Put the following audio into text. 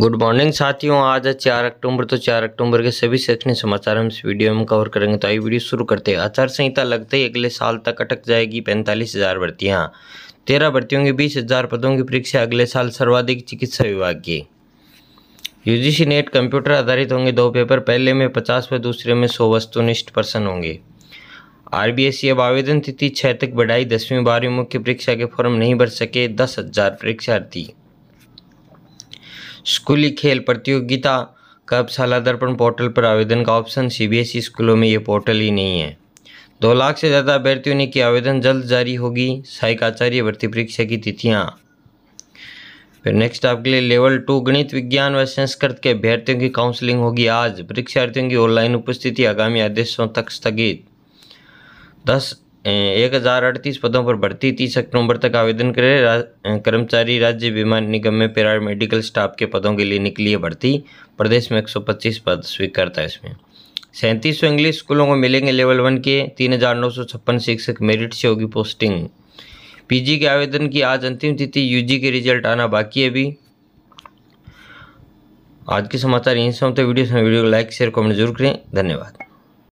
good morning साथियों आज है चार अक्टूबर तो चार अक्टूबर के सभी शैक्षणिक समाचार हम इस वीडियो में कवर करेंगे तो आई वीडियो शुरू करते हैं आचार संहिता लगते ही अगले साल तक अटक जाएगी पैंतालीस हज़ार भर्तियाँ तेरह भर्तियों की बीस हज़ार पदों की परीक्षा अगले साल सर्वाधिक चिकित्सा विभाग की यू नेट कंप्यूटर आधारित होंगे दो पेपर पहले में पचास पर दूसरे में सौ वस्तुनिष्ठ पर्सन होंगे आर बी एस सी अब आवेदन तिथि छः तक बढ़ाई दसवीं बारहवीं मुख्य परीक्षा के फॉर्म नहीं भर सके दस हज़ार परीक्षार्थी स्कूली खेल प्रतियोगिता का अब शाला दर्पण पोर्टल पर आवेदन का ऑप्शन सीबीएसई स्कूलों में ये पोर्टल ही नहीं है दो लाख से ज़्यादा अभ्यर्थियों ने किया आवेदन जल्द जारी होगी सहायक आचार्य भर्ती परीक्षा की तिथियाँ फिर नेक्स्ट आपके लिए लेवल टू गणित विज्ञान व संस्कृत के अभ्यर्थियों की काउंसलिंग होगी आज परीक्षार्थियों की ऑनलाइन उपस्थिति आगामी आदेशों तक स्थगित दस एक हज़ार अड़तीस पदों पर भर्ती तीस अक्टूबर तक आवेदन करें रा, कर्मचारी राज्य बीमा निगम में पैरा मेडिकल स्टाफ के पदों के लिए निकली है भर्ती प्रदेश में 125 पद स्वीकारता है इसमें सैंतीस सौ इंग्लिश स्कूलों को मिलेंगे लेवल वन के तीन हज़ार नौ सौ छप्पन शिक्षक मेरिट से होगी पोस्टिंग पीजी के आवेदन की आज अंतिम तिथि यूजी के रिजल्ट आना बाकी है अभी आज के समाचार यहीं से होते वीडियो वीडियो को लाइक शेयर कमेंट जरूर करें धन्यवाद